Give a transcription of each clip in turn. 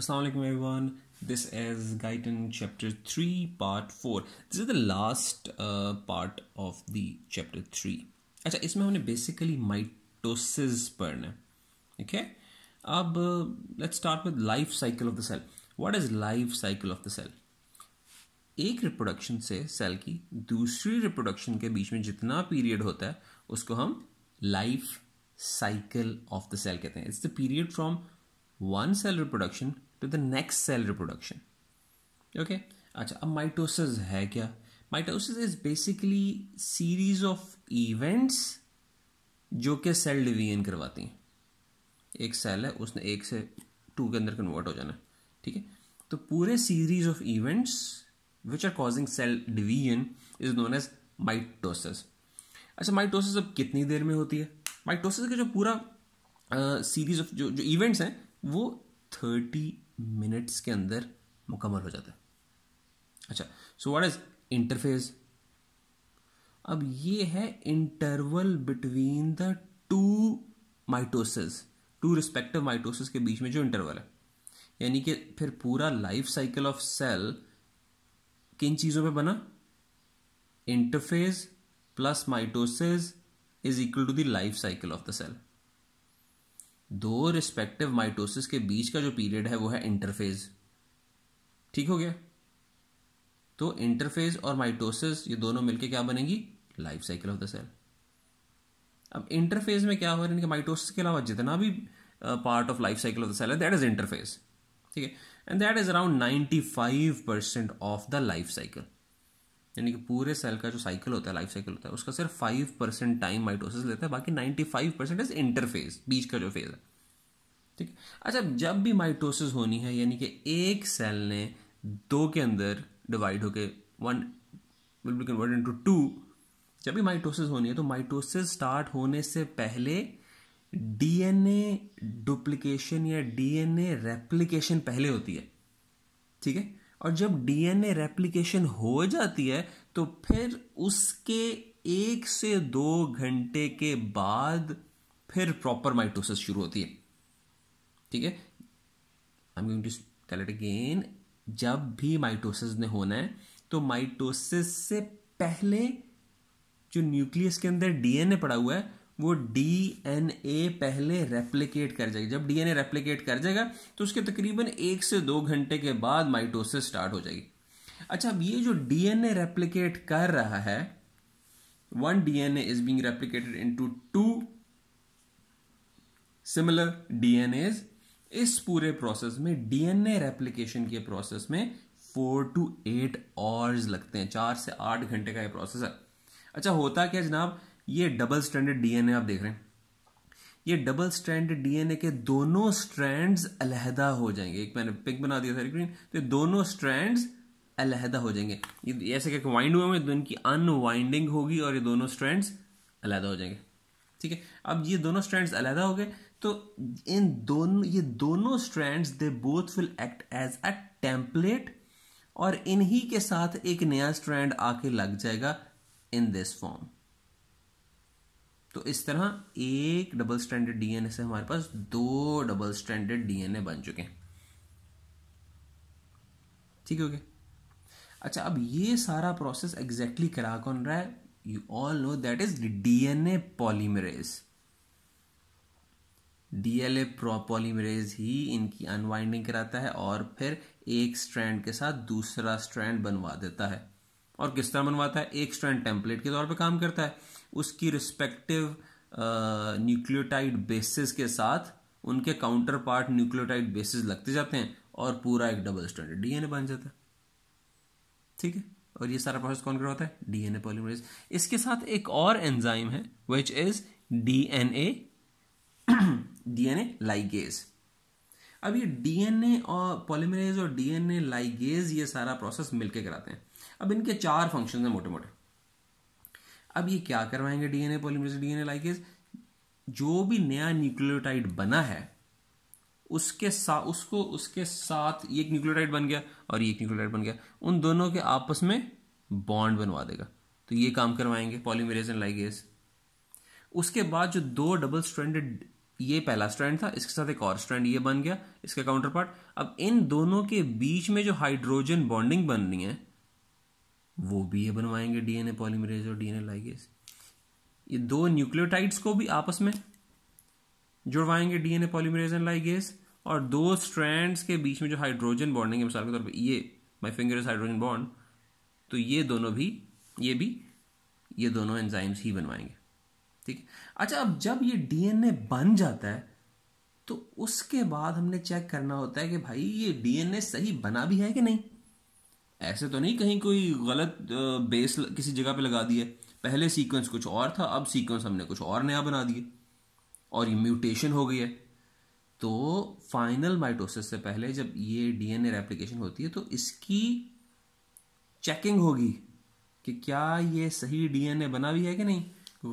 Assalamualaikum everyone. This is Guyton chapter Three, part Four. This is the last uh, part of the chapter Three. अच्छा इसमें हमने basically mitosis पढ़ने, okay? अब uh, let's start with life cycle of the cell. What is life cycle of the cell? एक reproduction से cell की दूसरी reproduction के बीच में जितना period होता है उसको हम life cycle of the cell कहते हैं It's the period from one cell reproduction to the next cell reproduction. Okay, अच्छा अब माइटोसिस है क्या mitosis is basically series of events जो कि सेल डिवीजन करवाती हैं एक सेल है उसने एक से टू के अंदर कन्वर्ट हो जाना ठीक है तो पूरे series of events which are causing cell division is known as mitosis अच्छा माइटोसिस अब कितनी देर में होती है माइटोसिस का जो पूरा सीरीज uh, ऑफ जो जो इवेंट्स हैं वो थर्टी मिनट्स के अंदर मुकम्मल हो जाता है अच्छा सो वाट इज इंटरफेस अब ये है interval between the two mitosis two respective mitosis के बीच में जो इंटरवल है यानी कि फिर पूरा लाइफ साइकिल ऑफ सेल किन चीज़ों पे बना interphase plus mitosis is equal to the life cycle of the cell दो रिस्पेक्टिव माइटोसिस के बीच का जो पीरियड है वो है इंटरफेज ठीक हो गया तो इंटरफेज और माइटोसिस ये दोनों मिलके क्या बनेगी life cycle of the cell अब इंटरफेज में क्या हो रहा है माइटोसिस के अलावा जितना भी part of life cycle of the cell है दैट इज इंटरफेज ठीक है and that is around ninety five percent of the life cycle यानी कि पूरे सेल का जो साइकिल होता है लाइफ साइकिल होता है उसका सिर्फ फाइव परसेंट टाइम माइटोसिस लेता है बाकी ninety five percent is interphase बीच का जो फेज है ठीक है अच्छा जब भी माइटोसिस होनी है यानी कि एक सेल ने दो के अंदर डिवाइड होके one will be convert into two जब भी माइटोसिस होनी है तो माइटोसिस स्टार्ट होने से पहले डीएनए डुप्लीकेशन या डीएनए रेप्लीकेशन पहले होती है ठीक है और जब डीएनए रेप्लिकेशन हो जाती है तो फिर उसके एक से दो घंटे के बाद फिर प्रॉपर माइटोसिस शुरू होती है ठीक है I am going to tell it again जब भी माइटोसिस ने होना है तो माइटोसिस से पहले जो न्यूक्लियस के अंदर डीएनए पड़ा हुआ है वो डीएनए पहले रेप्लिकेट कर जाएगी जब डीएनए रेप्लिकेट कर जाएगा तो उसके तकरीबन एक से दो घंटे के बाद माइटोसिस स्टार्ट हो जाएगी अच्छा अब ये जो डीएनए रेप्लिकेट कर रहा है one DNA is being replicated into two similar DNAs इस पूरे प्रोसेस में डीएनए रेप्लिकेशन के प्रोसेस में फोर टू एट आवर्स लगते हैं चार से आठ घंटे का यह प्रोसेस है अच्छा होता क्या जनाब ये डबल स्टैंडर्ड डीएनए आप देख रहे हैं ये डबल स्ट्रैंडेड डीएनए के दोनों स्ट्रैंड्स अलहदा हो जाएंगे एक मैंने पिक बना दिया था ग्रीन तो दोनों स्ट्रैंड्स अलहदा हो जाएंगे ये ऐसे क्या वाइंड हुए हैं तो इनकी अनवाइंडिंग होगी और ये दोनों स्ट्रैंड्स अलहदा हो जाएंगे ठीक है अब ये दोनों स्ट्रैंड्स अलहदा हो गए तो इन दोनों ये दोनों strand they both will act as a template और इन्हीं के साथ एक नया स्ट्रैंड आके लग जाएगा इन दिस फॉर्म तो इस तरह एक डबल स्टैंडर्ड डीएनए से हमारे पास दो डबल स्टैंडर्ड डीएनए बन चुके हैं ठीक हो गया अच्छा अब ये सारा प्रोसेस एग्जैक्टली करा कौन रहा है you all know that is DNA polymerase DNA polymerase ही इनकी अनवाइंडिंग कराता है और फिर एक स्ट्रैंड के साथ दूसरा स्ट्रैंड बनवा देता है और किस तरह बनवाता है एक स्ट्रैंड टेम्पलेट के तौर पे काम करता है उसकी रिस्पेक्टिव न्यूक्लियोटाइड बेसिस के साथ उनके काउंटर पार्ट न्यूक्लियोटाइड बेसिस लगते जाते हैं और पूरा एक डबल स्टैंडर्ड डीएनए बन जाता है ठीक है और ये सारा प्रोसेस कौन करवाता है डीएनए पॉलीमरेज इसके साथ एक और एंजाइम है which is DNA DNA ligase अब ये डीएनए और पॉलीमरेज और डीएनए लाइगेज ये सारा प्रोसेस मिलके कराते हैं अब इनके चार फंक्शन हैं मोटे मोटे अब ये क्या करवाएंगे डीएनए पॉलीमरेज डीएनए लाइकेज जो भी नया न्यूक्लियोटाइड बना है उसके साथ उसको उसके साथ एक न्यूक्लियोटाइड बन गया और एक न्यूक्लियोटाइड बन गया उन दोनों के आपस में बॉन्ड बनवा देगा तो ये काम करवाएंगे पॉलीमरेज एंड लाइगेज उसके बाद जो दो डबल स्ट्रैंडेड ये पहला स्ट्रैंड था इसके साथ एक और स्ट्रैंड ये बन गया इसका काउंटर पार्ट अब इन दोनों के बीच में जो हाइड्रोजन बॉन्डिंग बननी है वो भी ये बनवाएंगे डीएनए पॉलीमरेज और डीएनए लाइगेज ये दो न्यूक्लियोटाइड्स को भी आपस में जुड़वाएंगे डीएनए पॉलीमरेज एंड लाइगेज और दो स्ट्रैंड्स के बीच में जो हाइड्रोजन बॉन्डिंग है मिसाल के तौर पर ये my finger is hydrogen bond तो ये दोनों भी ये भी ये दोनों एंजाइम्स ही बनवाएंगे ठीक है अच्छा अब जब ये डीएनए बन जाता है तो उसके बाद हमने चेक करना होता है कि भाई ये डीएनए सही बना भी है कि नहीं ऐसे तो नहीं कहीं कोई गलत बेस किसी जगह पे लगा दी है पहले सीक्वेंस कुछ और था अब सीक्वेंस हमने कुछ और नया बना दिया और ये म्यूटेशन हो गई है तो फाइनल माइटोसिस से पहले जब ये डीएनए रेप्लिकेशन होती है तो इसकी चेकिंग होगी कि क्या ये सही डीएनए बना भी है कि नहीं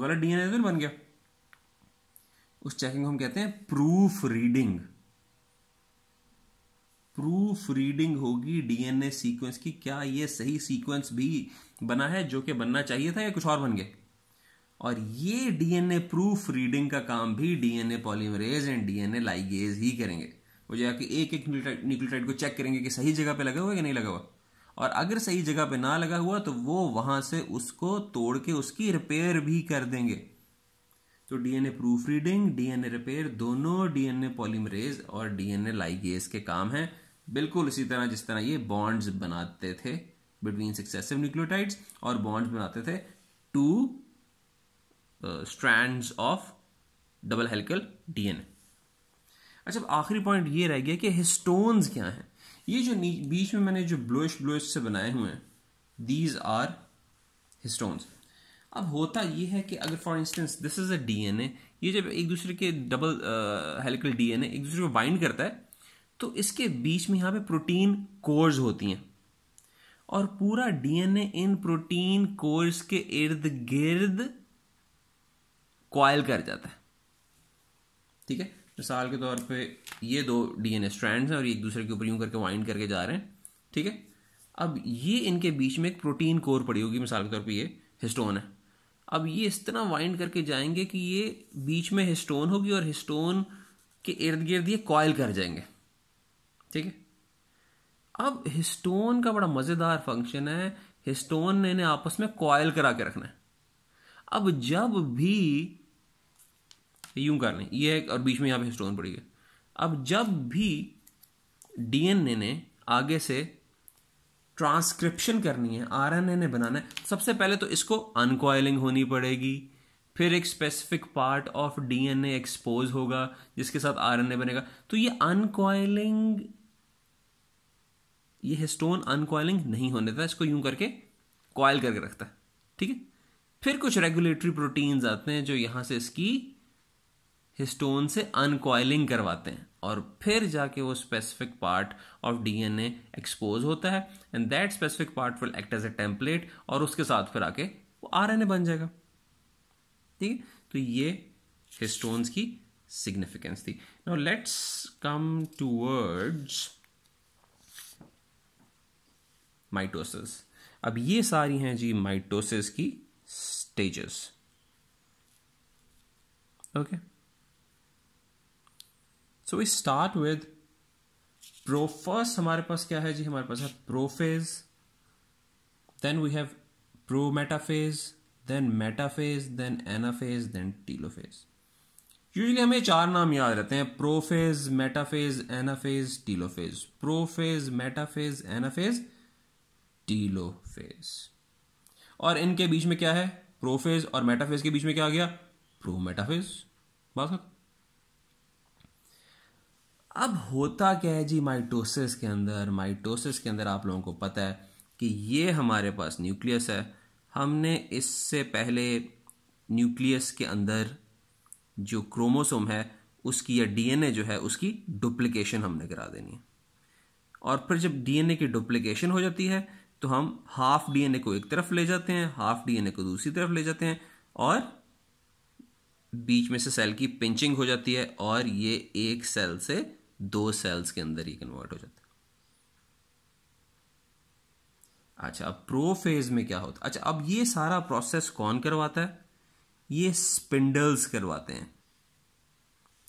गलत डीएनए तो बन गया उस चेकिंग को हम कहते हैं प्रूफ रीडिंग प्रूफ रीडिंग होगी डीएनए सीक्वेंस की क्या ये सही सीक्वेंस भी बना है जो कि बनना चाहिए था या कुछ और बन गए और ये डीएनए प्रूफ रीडिंग का काम भी DNA polymerase and DNA ligase ही करेंगे वो जो कि एक एक न्यूक्लियोटाइड को चेक करेंगे कि सही जगह पे लगा हुआ है कि नहीं लगा हुआ और अगर सही जगह पे ना लगा हुआ तो वो वहां से उसको तोड़ के उसकी रिपेयर भी कर देंगे तो DNA proof reading DNA repair दोनों डीएनए पॉलीमरेज और डीएनए लाइगेज के काम हैं बिल्कुल इसी तरह जिस तरह ये बॉन्ड्स बनाते थे बिटवीन सक्सेसिव न्यूक्लियोटाइड्स और बॉन्ड्स बनाते थे two strands of double helical DNA अच्छा आखिरी पॉइंट ये रह गया कि हिस्टोन्स क्या हैं ये जो बीच में मैंने जो ब्लोइश ब्लोइश से बनाए हुए हैं दीज आर हिस्टोन्स अब होता ये है कि अगर for instance this is a DNA ये जब एक दूसरे के डबल हेलिकल डीएनए एक दूसरे को बाइंड करता है तो इसके बीच में यहाँ पे प्रोटीन कोर्स होती हैं और पूरा डीएनए इन प्रोटीन कोर्स के इर्द गिर्द कॉयल कर जाता है ठीक है मिसाल के तौर पे ये दो डीएनए स्ट्रैंड्स हैं और एक दूसरे के ऊपर यूं करके वाइंड करके जा रहे हैं ठीक है अब ये इनके बीच में एक प्रोटीन कोर पड़ी होगी मिसाल के तौर पे ये हिस्टोन है अब ये इस तरह वाइंड करके जाएंगे कि ये बीच में हिस्टोन होगी और हिस्टोन के इर्द गिर्द ये कॉयल कर जाएंगे ठीक है अब हिस्टोन का बड़ा मज़ेदार फंक्शन है हिस्टोन ने इन्हें आपस में कॉयल करा के रखना है अब जब भी यूं लें ये एक और बीच में यहां पे हिस्टोन पड़ी है अब जब भी डीएनए ने आगे से ट्रांसक्रिप्शन करनी है आरएनए ने बनाना है सबसे पहले तो इसको अनकॉयलिंग होनी पड़ेगी फिर एक specific part of DNA expose होगा जिसके साथ आरएनए बनेगा तो ये अनकॉयलिंग ये हिस्टोन अनकॉयलिंग नहीं होने देता इसको यूं करके कॉयल करके रखता है ठीक है फिर कुछ रेगुलेटरी प्रोटीन्स आते हैं जो यहां से इसकी हिस्टोन से अनकॉइलिंग करवाते हैं और फिर जाके वो specific part of DNA expose होता है and that specific part will act as a template और उसके साथ फिर आके वो आरएनए बन जाएगा ठीक है तो ये हिस्टोन्स की सिग्निफिकेंस थी now let's come towards mitosis अब ये सारी हैं जी माइटोसिस की stages okay so we start with prophase हमारे पास क्या है जी हमारे पास है prophase then we have prometaphase then metaphase then anaphase then telophase usually हमें चार नाम याद रहते हैं prophase metaphase anaphase telophase prophase metaphase anaphase telophase और इनके बीच में क्या है प्रोफेज और मेटाफेज के बीच में क्या आ गया मेटाफेज बात अब होता क्या है जी माइटोसिस के अंदर माइटोसिस के अंदर आप लोगों को पता है कि ये हमारे पास न्यूक्लियस है हमने इससे पहले न्यूक्लियस के अंदर जो क्रोमोसोम है उसकी या डीएनए जो है उसकी डुप्लीकेशन हमने करा देनी है और फिर जब डीएनए की डुप्लीकेशन हो जाती है तो हम हाफ डीएनए को एक तरफ ले जाते हैं हाफ डीएनए को दूसरी तरफ ले जाते हैं और बीच में से सेल की पिंचिंग हो जाती है और ये एक सेल से दो सेल्स के अंदर ही कन्वर्ट हो जाता है अच्छा अब प्रोफेज में क्या होता है अच्छा अब ये सारा प्रोसेस कौन करवाता है ये स्पिंडल्स करवाते हैं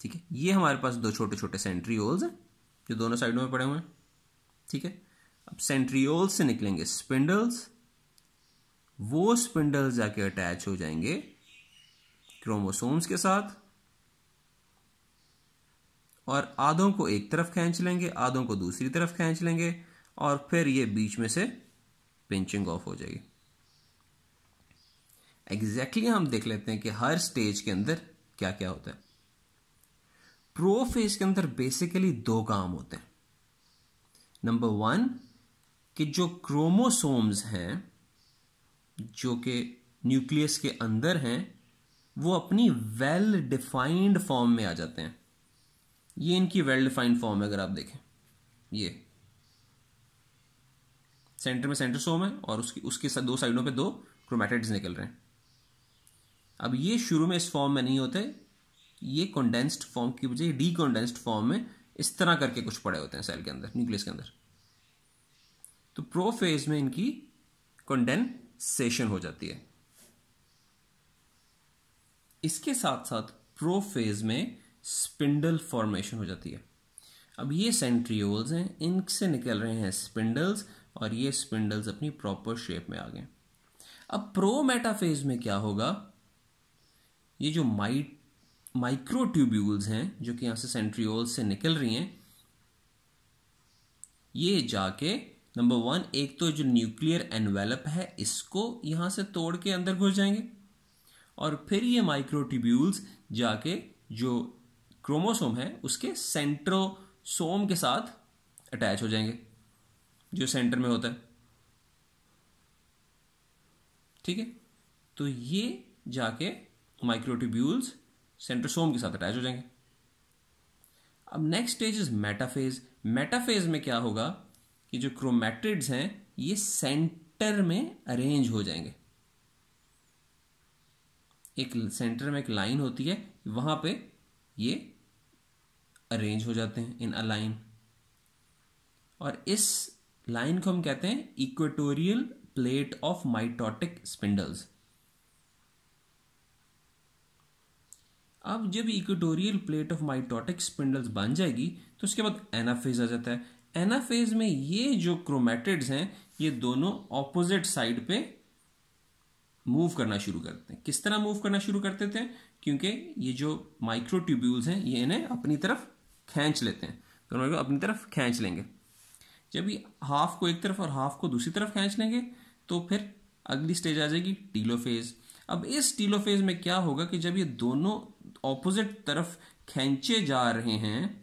ठीक है ये हमारे पास दो छोटे छोटे सेंट्रियोल्स हैं जो दोनों साइडों में पड़े हुए हैं ठीक है अब सेंट्रियोल से निकलेंगे स्पिंडल्स वो स्पिंडल्स जाके अटैच हो जाएंगे क्रोमोसोम्स के साथ और आधों को एक तरफ खींच लेंगे आधों को दूसरी तरफ खींच लेंगे और फिर ये बीच में से पिंचिंग ऑफ हो जाएगी एग्जैक्टली exactly हम देख लेते हैं कि हर स्टेज के अंदर क्या क्या होता है प्रो फेज के अंदर बेसिकली दो काम होते हैं नंबर वन कि जो क्रोमोसोम्स हैं जो कि न्यूक्लियस के अंदर हैं वो अपनी वेल डिफाइंड फॉर्म में आ जाते हैं ये इनकी वेल डिफाइंड फॉर्म है अगर आप देखें ये सेंटर में सेंटर सोम है और उसकी उसके साथ दो साइडों पे दो क्रोमेटेड्स निकल रहे हैं अब ये शुरू में इस फॉर्म में नहीं होते ये कंडेंस्ड फॉर्म की वजह डीकंडेंस्ड फॉर्म में इस तरह करके कुछ पड़े होते हैं सेल के अंदर न्यूक्लियस के अंदर तो प्रोफेज में इनकी कंडेंसेशन हो जाती है इसके साथ साथ प्रोफेज में स्पिंडल फॉर्मेशन हो जाती है अब ये सेंट्रियोल्स हैं इनसे निकल रहे हैं स्पिंडल्स और ये स्पिंडल्स अपनी प्रॉपर शेप में आ गए अब प्रोमेटाफेज में क्या होगा ये जो माइ माइक्रोट्यूब्यूल्स हैं जो कि यहां से सेंट्रियोल से निकल रही हैं ये जाके नंबर वन एक तो जो न्यूक्लियर एनवेलप है इसको यहाँ से तोड़ के अंदर घुस जाएंगे और फिर ये माइक्रोटिब्यूल्स जाके जो क्रोमोसोम है उसके सेंट्रोसोम के साथ अटैच हो जाएंगे जो सेंटर में होता है ठीक है तो ये जाके माइक्रोटिब्यूल्स सेंट्रोसोम के साथ अटैच हो जाएंगे अब next stage is metaphase metaphase में क्या होगा कि जो क्रोमैटिड्स हैं ये सेंटर में अरेंज हो जाएंगे एक सेंटर में एक लाइन होती है वहां पे ये अरेंज हो जाते हैं इन अ लाइन और इस लाइन को हम कहते हैं equatorial plate of mitotic spindles अब जब equatorial plate of mitotic spindles बन जाएगी तो उसके बाद एनाफेज आ जाता है एनाफेज में ये जो क्रोमेटिड्स हैं ये दोनों ऑपोजिट साइड पे मूव करना शुरू करते हैं किस तरह मूव करना शुरू करते थे क्योंकि ये जो माइक्रोट्यूब्यूल्स हैं ये इन्हें अपनी तरफ खींच लेते हैं दोनों तो को अपनी तरफ खींच लेंगे जब ये हाफ को एक तरफ और हाफ को दूसरी तरफ खींच लेंगे तो फिर अगली स्टेज आ जाएगी टीलोफेज अब इस टीलोफेज में क्या होगा कि जब ये दोनों ऑपोजिट तरफ खींचे जा रहे हैं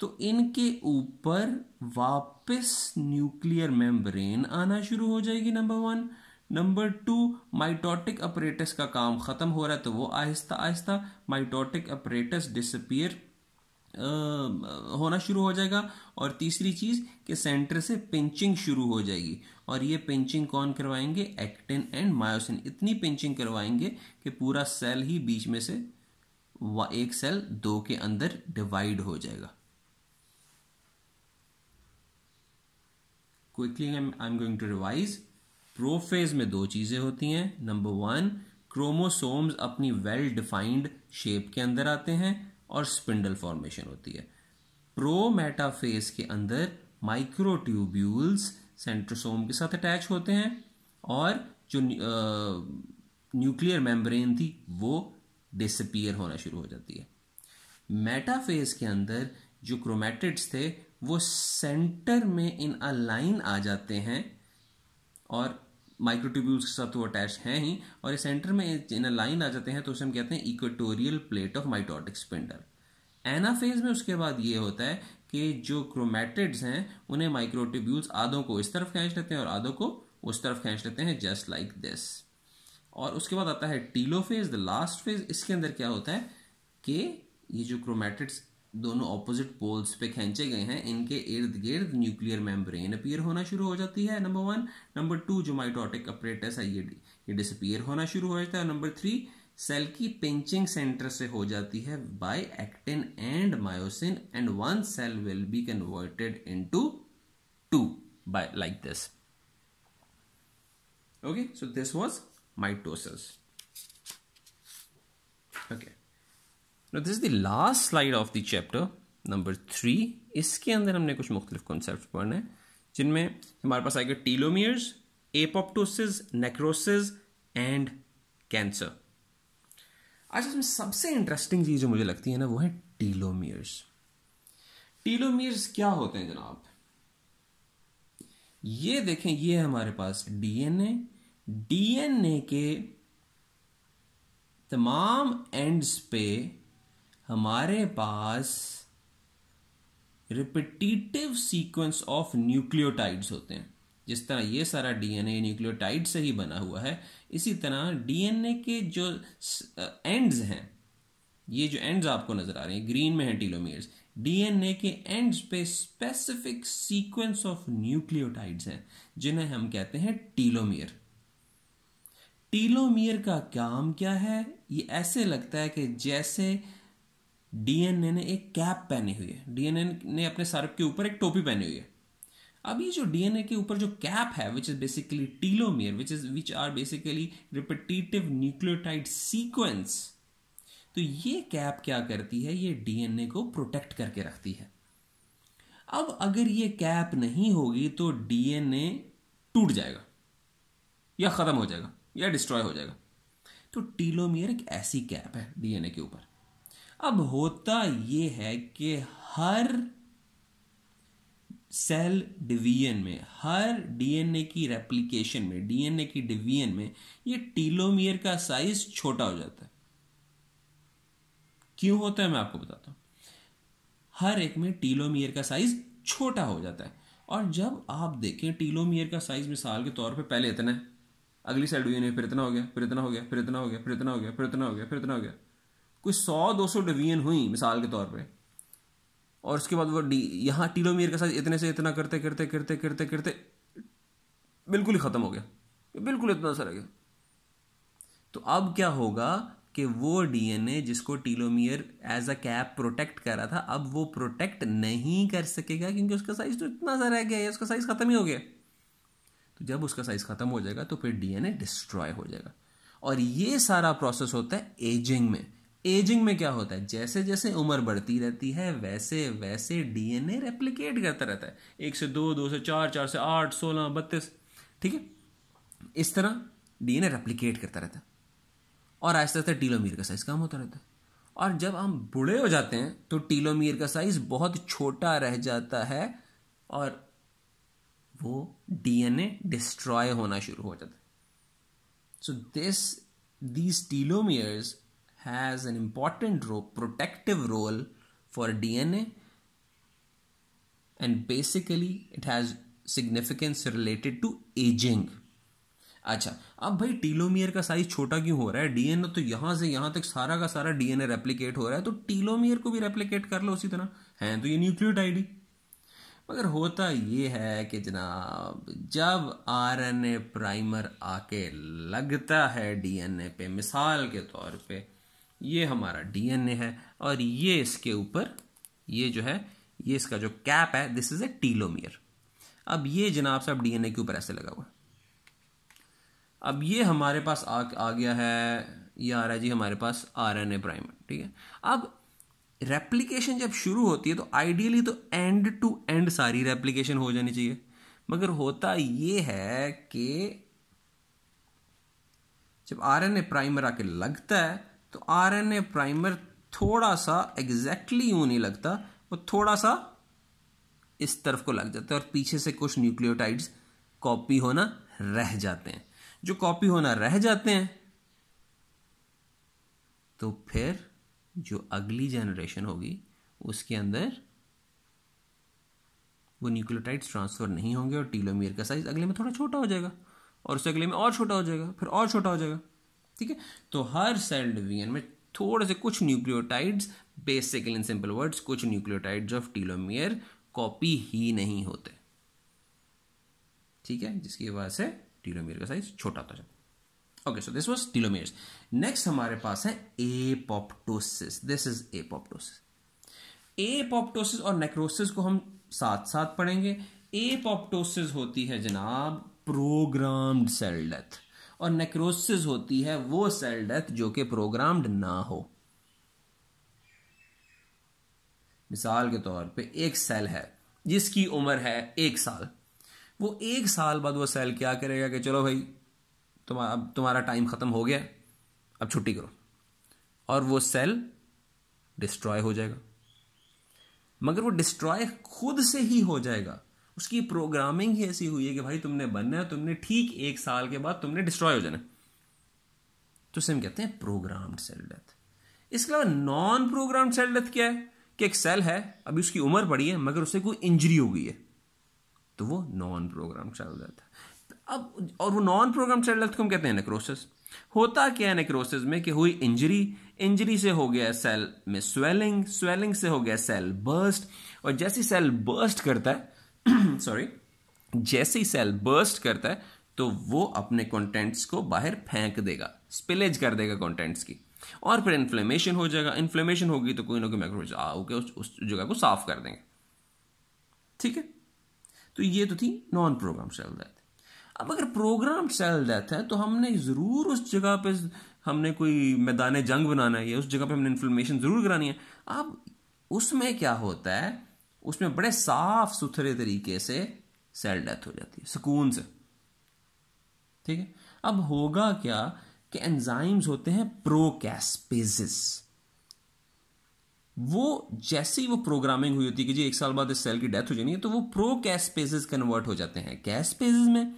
तो इनके ऊपर वापस न्यूक्लियर मेम्ब्रेन आना शुरू हो जाएगी number one number two mitotic apparatus का काम ख़त्म हो रहा है तो वो आहिस्ता आहिस्ता माइटोटिक अपरेटस डिसअपियर होना शुरू हो जाएगा और तीसरी चीज़ कि सेंटर से पिंचिंग शुरू हो जाएगी और ये पिंचिंग कौन करवाएंगे एक्टिन एंड मायोसिन इतनी पिंचिंग करवाएंगे कि पूरा सेल ही बीच में से एक सेल दो के अंदर डिवाइड हो जाएगा quickly I am going to revise prophase में दो चीज़ें होती हैं नंबर वन क्रोमोसोम्स अपनी वेल डिफाइंड शेप के अंदर आते हैं और स्पिंडल फॉर्मेशन होती है मेटाफेज के अंदर माइक्रोट्यूब्यूल्स सेंट्रोसोम के साथ अटैच होते हैं और जो न्यूक्लियर मेम्ब्रेन थी वो डिसपियर होना शुरू हो जाती है मेटाफेज के अंदर जो क्रोमेटिड्स थे वो सेंटर में इन अ लाइन आ जाते हैं और माइक्रोट्यूब्यूल्स के साथ वो तो अटैच हैं ही और ये सेंटर में इन लाइन आ जाते हैं तो उसे हम कहते हैं equatorial plate of mitotic spindle anaphase में उसके बाद ये होता है कि जो क्रोमेटिड्स हैं उन्हें माइक्रोट्यूब्यूल्स आधों को इस तरफ खींच लेते हैं और आधों को उस तरफ खींच लेते हैं जस्ट लाइक दिस और उसके बाद आता है telophase the last phase इसके अंदर क्या होता है कि ये जो क्रोमेटिड्स दोनों ऑपोजिट पोल्स पे खेचे गए हैं इनके इर्द गिर्द न्यूक्लियर मेम्ब्रेन अपीयर होना शुरू हो जाती है नंबर वन नंबर टू जो माइटोटिक अपरेटस है ये ये डिसअपियर होना शुरू हो जाता है नंबर थ्री सेल की पिंचिंग सेंटर से हो जाती है by actin and myosin and one cell will be converted into by like this okay so this was mitosis okay okay. No this is the last slide of the number three इसके अंदर हमने कुछ मुख्तलिफ concept पढ़ने हैं जिनमें हमारे पास आएगा telomeres apoptosis necrosis and cancer आज इसमें सबसे इंटरेस्टिंग चीज़ जो मुझे लगती है ना वो है टीलोमियर्स टीलोमियर्स क्या होते हैं जनाब ये देखें ये है हमारे पास डीएनए डीएनए के तमाम एंड्स पे हमारे पास रिपीटिटिव सीक्वेंस ऑफ न्यूक्लियोटाइड्स होते हैं जिस तरह ये सारा डीएनए न्यूक्लियोटाइड से ही बना हुआ है इसी तरह डीएनए के जो एंड्स हैं ये जो एंड्स आपको नजर आ रहे हैं ग्रीन में है टीलोमियर्स डीएनए के एंड्स पे स्पेसिफिक सीक्वेंस ऑफ न्यूक्लियोटाइड्स हैं जिन्हें हम कहते हैं टीलोमियर टीलोमियर का काम क्या है ये ऐसे लगता है कि जैसे डीएनए ने एक कैप पहनी हुई है डीएनए ने अपने सर के ऊपर एक टोपी पहनी हुई है अब ये जो डीएनए के ऊपर जो कैप है which is basically telomere which is which are basically repetitive nucleotide sequence तो ये कैप क्या करती है ये डीएनए को प्रोटेक्ट करके रखती है अब अगर ये कैप नहीं होगी तो डीएनए टूट जाएगा या ख़त्म हो जाएगा या डिस्ट्रॉय हो जाएगा तो टीलोमियर एक ऐसी कैप है डीएनए के ऊपर अब होता ये है कि हर सेल डिवीजन में हर डीएनए की रेप्लिकेशन में डीएनए की डिवीजन में ये टीलोमियर का साइज छोटा हो जाता है क्यों होता है मैं आपको बताता हूं हर एक में टीलोमियर का साइज छोटा हो जाता है और जब आप देखें टीलोमियर का साइज मिसाल के तौर पे पहले इतना है अगली सेल में फिर इतना हो गया फिर इतना हो गया फिर इतना हो गया फिर इतना हो गया फिर इतना हो गया फिर इतना हो गया कोई सौ दो सौ डिवीजन हुई मिसाल के तौर पर और उसके बाद वो डी यहाँ टीलोमियर के साथ इतने से इतना करते करते करते करते करते बिल्कुल ही ख़त्म हो गया बिल्कुल इतना सा रह गया तो अब क्या होगा कि वो डीएनए जिसको telomere as a cap protect कर रहा था अब वो प्रोटेक्ट नहीं कर सकेगा क्योंकि उसका साइज तो इतना सा रह गया है उसका साइज ख़त्म ही हो गया तो जब उसका साइज ख़त्म हो जाएगा तो फिर डीएनए डिस्ट्रॉय हो जाएगा और ये सारा प्रोसेस होता है एजिंग में एजिंग में क्या होता है जैसे जैसे उम्र बढ़ती रहती है वैसे वैसे डीएनए रेप्लिकेट करता रहता है एक से दो दो से चार चार से आठ सोलह बत्तीस ठीक है इस तरह डीएनए रेप्लिकेट करता रहता है और आहिस्ते आहिस्ते टीलोमीर का साइज कम होता रहता है और जब हम बूढ़े हो जाते हैं तो टीलोमीर का साइज बहुत छोटा रह जाता है और वो डीएनए डिस्ट्रॉय होना शुरू हो जाता है so this these telomeres has an important role, protective role for DNA and basically it has significance related to aging. अच्छा अब भाई टीलोमियर का साइज छोटा क्यों हो रहा है डीएनए तो यहां से यहां तक सारा का सारा डीएनए रेप्लीकेट हो रहा है तो टीलोमियर को भी रेप्लीकेट कर लो उसी तरह है तो ये न्यूक्लियोटाइड ही मगर होता ये है कि जनाब जब आरएनए प्राइमर आके लगता है डीएनए पे मिसाल के तौर पे ये हमारा डीएनए है और ये इसके ऊपर ये जो है ये इसका जो कैप है दिस इज ए टीलोमियर अब ये जनाब साहब डीएनए के ऊपर ऐसे लगा हुआ अब ये हमारे पास आ, आ गया है ये आ रहा है जी हमारे पास आर एन ए प्राइम ठीक है अब रेप्लीकेशन जब शुरू होती है तो आइडियली तो एंड टू एंड सारी रेप्लीकेशन हो जानी चाहिए मगर होता ये है कि जब आर एन ए प्राइमर आके लगता है तो आरएनए प्राइमर थोड़ा सा एग्जैक्टली exactly नहीं लगता वो थोड़ा सा इस तरफ को लग जाता है और पीछे से कुछ न्यूक्लियोटाइड्स कॉपी होना रह जाते हैं जो कॉपी होना रह जाते हैं तो फिर जो अगली जनरेशन होगी उसके अंदर वो न्यूक्लियोटाइड्स ट्रांसफर नहीं होंगे और टीलोमियर का साइज अगले में थोड़ा छोटा हो जाएगा और उससे अगले में और छोटा हो जाएगा फिर और छोटा हो जाएगा ठीक है तो हर सेल डिवीजन में थोड़े से कुछ nucleotides basic in simple words कुछ न्यूक्लियोटाइड्स ऑफ टीलोमियर कॉपी ही नहीं होते ठीक है जिसकी वजह से टीलोमियर का साइज छोटा होता जाता okay so this was telomeres next हमारे पास है apoptosis this is apoptosis apoptosis और नेक्रोसिस को हम साथ साथ पढ़ेंगे एपोप्टोसिस होती है जनाब प्रोग्राम्ड सेल डेथ और नेक्रोसिस होती है वो सेल डेथ जो कि प्रोग्राम्ड ना हो मिसाल के तौर पे एक सेल है जिसकी उम्र है एक साल वो एक साल बाद वो सेल क्या करेगा कि चलो भाई तुम्हारा अब तुम्हारा टाइम ख़त्म हो गया अब छुट्टी करो और वो सेल डिस्ट्रॉय हो जाएगा मगर वो डिस्ट्रॉय खुद से ही हो जाएगा उसकी प्रोग्रामिंग ही ऐसी हुई है कि भाई तुमने बनना है तुमने ठीक एक साल के बाद तुमने डिस्ट्रॉय हो जाना तो उसे हम कहते हैं प्रोग्राम्ड सेल डेथ इसके अलावा नॉन प्रोग्राम सेल डेथ क्या है कि एक सेल है अभी उसकी उम्र बड़ी है मगर उसे कोई इंजरी हो गई है तो वो नॉन प्रोग्राम सेल डेथ अब और वो नॉन प्रोग्राम सेल डेथ को हम कहते हैं नेक्रोसिस होता क्या है नेक्रोसिस में कि हुई इंजरी इंजरी से हो गया सेल में स्वेलिंग स्वेलिंग से हो गया सेल बर्स्ट और जैसी सेल बर्स्ट करता है सॉरी जैसे ही सेल बर्स्ट करता है तो वो अपने कंटेंट्स को बाहर फेंक देगा स्पिलेज कर देगा कंटेंट्स की और फिर इन्फ्लेमेशन हो जाएगा इन्फ्लेमेशन होगी तो कोई ना कोई माइक्रोवेज आके उस, उस जगह को साफ कर देंगे ठीक है तो ये तो थी नॉन प्रोग्राम सेल डेथ अब अगर प्रोग्राम सेल डेथ है तो हमने ज़रूर उस जगह पे हमने कोई मैदान जंग बनाना है या उस जगह पे हमने इन्फ्लेमेशन ज़रूर करानी है अब उसमें क्या होता है उसमें बड़े साफ सुथरे तरीके से सेल डेथ हो जाती है सुकून से ठीक है अब होगा क्या कि एंजाइम्स होते हैं प्रोकैस्पेजिस वो जैसे ही वो प्रोग्रामिंग हुई होती है कि जी एक साल बाद इस सेल की डेथ हो जानी है तो वो प्रो कैसपेजेस कन्वर्ट हो जाते हैं कैसपेजेस में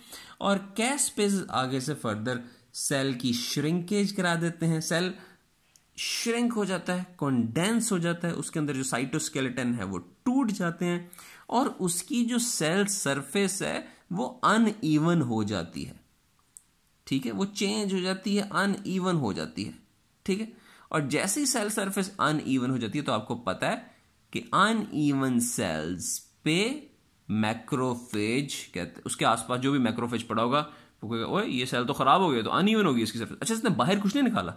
और कैसपेजेस आगे से फर्दर सेल की श्रिंकेज करा देते हैं सेल श्रिंक हो जाता है कॉन्डेंस हो जाता है उसके अंदर जो साइटोस्केलेटन है वो टूट जाते हैं और उसकी जो सेल सरफेस है वो ईवन हो जाती है ठीक है वो चेंज हो जाती है ईवन हो जाती है ठीक है और जैसे ही सेल सरफेस ईवन हो जाती है तो आपको पता है कि अनईवन सेल्स पे मैक्रोफेज कहते उसके आसपास जो भी मैक्रोफेज पड़ा होगा वो कहेगा ओए ये सेल तो खराब हो गया तो ईवन होगी इसकी सरफेस अच्छा इसने बाहर कुछ नहीं निकाला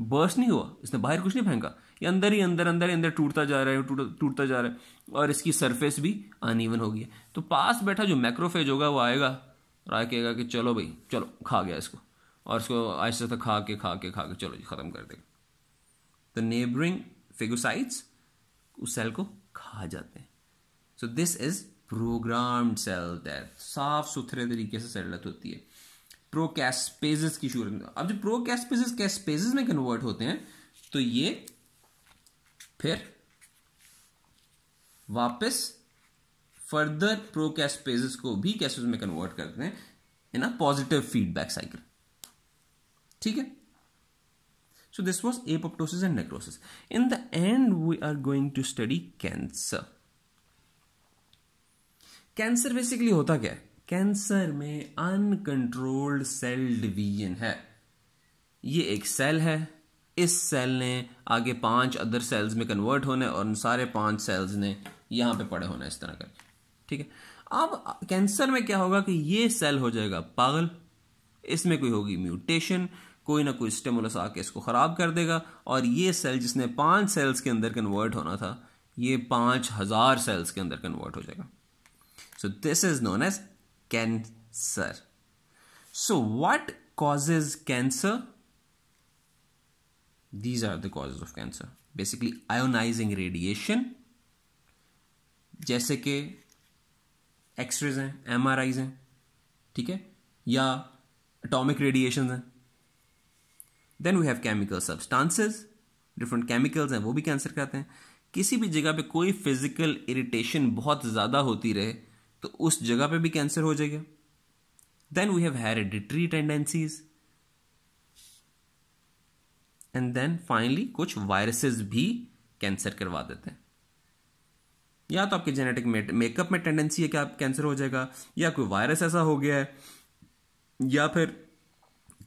बर्स नहीं हुआ इसने बाहर कुछ नहीं फेंका ये अंदर ही अंदर अंदर ही अंदर टूटता जा रहा है टूटता जा रहा है और इसकी सरफेस भी अनइवन होगी है तो पास बैठा जो मैक्रोफेज होगा वो आएगा और आए कहेगा कि चलो भाई चलो खा गया इसको और इसको आहिस्ता तक खा के खा के खा के चलो जी ख़त्म कर देगा तो नेबरिंग फेगोसाइट्स उस सेल को खा जाते हैं so this is programmed cell death साफ सुथरे तरीके से सेल डेथ होती है प्रो कैसपेजेस की शुरू अब जो प्रो कैसपेजेस कैसपेजेस में कन्वर्ट होते हैं तो ये फिर वापस फर्दर प्रो कैस्पेजेस को भी कैसेज में कन्वर्ट करते हैं in a positive feedback cycle ठीक है so this was apoptosis and necrosis in the end we are going to study cancer cancer basically होता क्या है कैंसर में अनकंट्रोल्ड सेल डिवीजन है ये एक सेल है इस सेल ने आगे पांच अदर सेल्स में कन्वर्ट होने और उन सारे पांच सेल्स ने यहां पे पड़े होना इस तरह करके ठीक है अब कैंसर में क्या होगा कि ये सेल हो जाएगा पागल इसमें कोई होगी म्यूटेशन कोई ना कोई स्टेमुलस आके इसको ख़राब कर देगा और ये सेल जिसने पांच सेल्स के अंदर कन्वर्ट होना था ये पांच हज़ार सेल्स के अंदर कन्वर्ट हो जाएगा so this is known as cancer. So what causes cancer? These are the causes of cancer. Basically ionizing radiation जैसे कि एक्सरेज हैं एम आर आईज हैं ठीक है या अटोमिक रेडिएशन हैं then we have chemical substances different chemicals हैं वो भी कैंसर कराते हैं किसी भी जगह पे कोई फिजिकल इरिटेशन बहुत ज़्यादा होती रहे तो उस जगह पे भी कैंसर हो जाएगा then we have hereditary tendencies and then finally कुछ वायरसेस भी कैंसर करवा देते हैं या तो आपके जेनेटिक मेकअप में टेंडेंसी है कि आप कैंसर हो जाएगा या कोई वायरस ऐसा हो गया है या फिर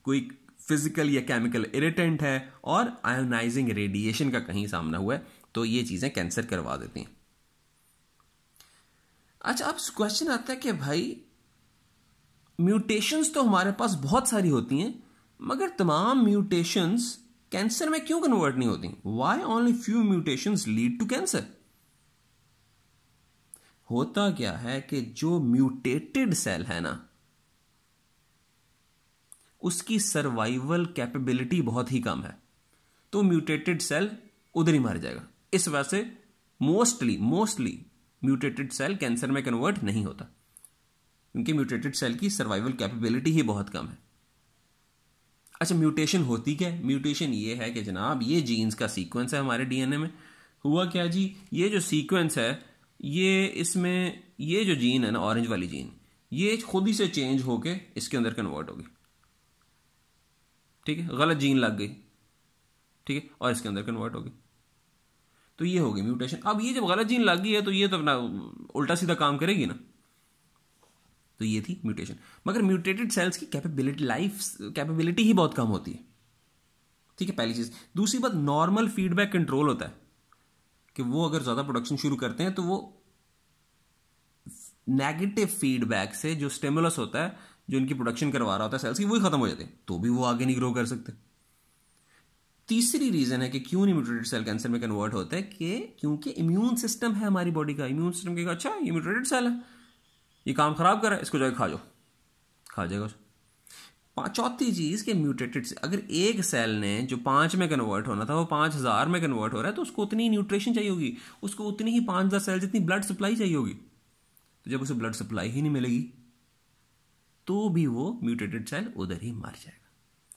कोई फिजिकल या केमिकल इरिटेंट है और आयोनाइजिंग रेडिएशन का कहीं सामना हुआ है तो ये चीज़ें कैंसर करवा देती हैं अच्छा अब क्वेश्चन आता है कि भाई म्यूटेशंस तो हमारे पास बहुत सारी होती हैं मगर तमाम म्यूटेशंस कैंसर में क्यों कन्वर्ट नहीं होती why only few mutations lead to cancer होता क्या है कि जो म्यूटेटेड सेल है ना उसकी सर्वाइवल कैपेबिलिटी बहुत ही कम है तो म्यूटेटेड सेल उधर ही मार जाएगा इस वजह से mostly mostly mutated cell cancer में कन्वर्ट नहीं होता क्योंकि म्यूटेटेड सेल की सर्वाइवल कैपेबिलिटी ही बहुत कम है अच्छा म्यूटेशन होती क्या है म्यूटेशन ये है कि जनाब ये जीन्स का सीक्वेंस है हमारे डीएनए में हुआ क्या जी ये जो सीक्वेंस है ये इसमें ये जो जीन है ना ऑरेंज वाली जीन ये खुद ही से चेंज होके इसके अंदर कन्वर्ट होगी ठीक है गलत जीन लग गई ठीक है और इसके अंदर कन्वर्ट होगी तो ये हो गई म्यूटेशन अब ये जब गलत जीन लग गई है तो ये तो अपना उल्टा सीधा काम करेगी ना तो ये थी म्यूटेशन मगर म्यूटेटेड सेल्स की कैपेबिलिटी लाइफ कैपेबिलिटी ही बहुत कम होती है ठीक है पहली चीज़ दूसरी बात नॉर्मल फीडबैक कंट्रोल होता है कि वो अगर ज़्यादा प्रोडक्शन शुरू करते हैं तो वो नेगेटिव फीडबैक से जो स्टेमुलस होता है जो इनकी प्रोडक्शन करवा रहा होता है सेल्स की वही खत्म हो जाते हैं तो भी वो आगे नहीं ग्रो कर सकते तीसरी रीजन है कि क्यों नहीं म्यूटेटेड सेल कैंसर में कन्वर्ट होता है कि क्योंकि इम्यून सिस्टम है हमारी बॉडी का इम्यून सिस्टम क्या अच्छा ये म्यूटेटेड सेल है ये काम खराब कर रहा है इसको जाके खा जाओ खा जाएगा चौथी चीज कि म्यूटेटेड अगर एक सेल ने जो पांच में कन्वर्ट होना था वो पांच हज़ार में कन्वर्ट हो रहा है तो उसको उतनी न्यूट्रिशन चाहिए होगी उसको उतनी ही पाँच हज़ार सेल जितनी ब्लड सप्लाई चाहिए होगी तो जब उसे ब्लड सप्लाई ही नहीं मिलेगी तो भी वो म्यूटेटेड सेल उधर ही मर जाएगा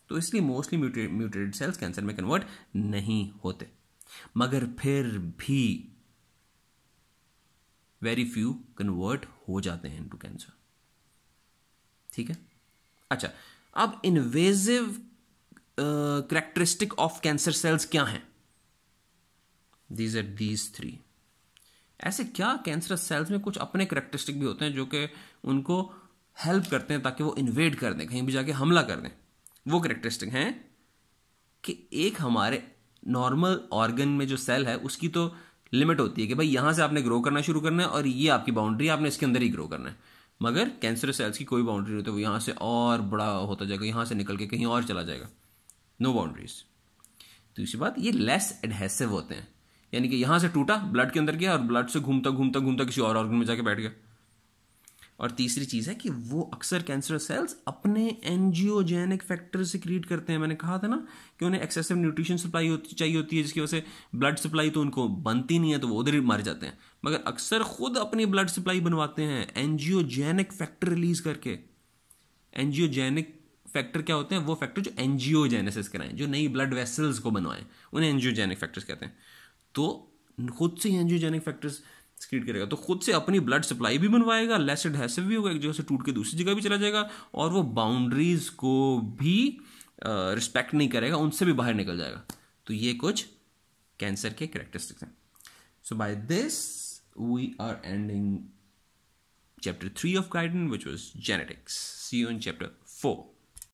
तो इसलिए मोस्टली म्यूटेटेड सेल्स कैंसर में कन्वर्ट नहीं होते मगर फिर भी वेरी फ्यू कन्वर्ट हो जाते हैं इनटू कैंसर ठीक है अच्छा अब invasive characteristic of cancer cells क्या हैं दीज आर दीज थ्री ऐसे क्या कैंसर सेल्स में कुछ अपने करेक्टरिस्टिक भी होते हैं जो कि उनको हेल्प करते हैं ताकि वो इन्वेड कर दें कहीं भी जाके हमला कर दें वो करेक्टरिस्टिक हैं कि एक हमारे नॉर्मल ऑर्गन में जो सेल है उसकी तो लिमिट होती है कि भाई यहां से आपने ग्रो करना शुरू करना है और ये आपकी बाउंड्री आपने इसके अंदर ही ग्रो करना है मगर कैंसर सेल्स की कोई बाउंड्री नहीं होती वो यहां से और बड़ा होता जाएगा यहां से निकल के कहीं और चला जाएगा नो बाउंड्रीज दूसरी बात ये लेस एडहेसिव होते हैं यानी कि यहां से टूटा ब्लड के अंदर गया और ब्लड से घूमता घूमता घूमता किसी और ऑर्गन में जाके बैठ गया और तीसरी चीज़ है कि वो अक्सर कैंसर सेल्स अपने एनजियोजेनिक फैक्टर से क्रिएट करते हैं मैंने कहा था ना कि उन्हें एक्सेसिव न्यूट्रिशन सप्लाई होती चाहिए होती है जिसकी वजह से ब्लड सप्लाई तो उनको बनती नहीं है तो वो उधर ही मर जाते हैं मगर अक्सर खुद अपनी ब्लड सप्लाई बनवाते हैं एनजियोजेनिक फैक्टर रिलीज करके एनजियोजेनिक फैक्टर क्या होते हैं वो फैक्टर जो एनजियोजेनेसिस कराएं जो नई ब्लड वेसल्स को बनवाएं उन्हें एनजियोजेनिक फैक्टर्स कहते हैं तो खुद से ही एनजियोजेनिक फैक्टर्स क्रिएट करेगा तो खुद से अपनी ब्लड सप्लाई भी बनवाएगा लेस एडहेसिव भी होगा एक जगह से टूट के दूसरी जगह भी चला जाएगा और वो बाउंड्रीज को भी रिस्पेक्ट नहीं करेगा उनसे भी बाहर निकल जाएगा तो ये कुछ कैंसर के करेक्टरिस्टिक्स हैं so by this we are ending chapter three of Guyton which was genetics see you in chapter four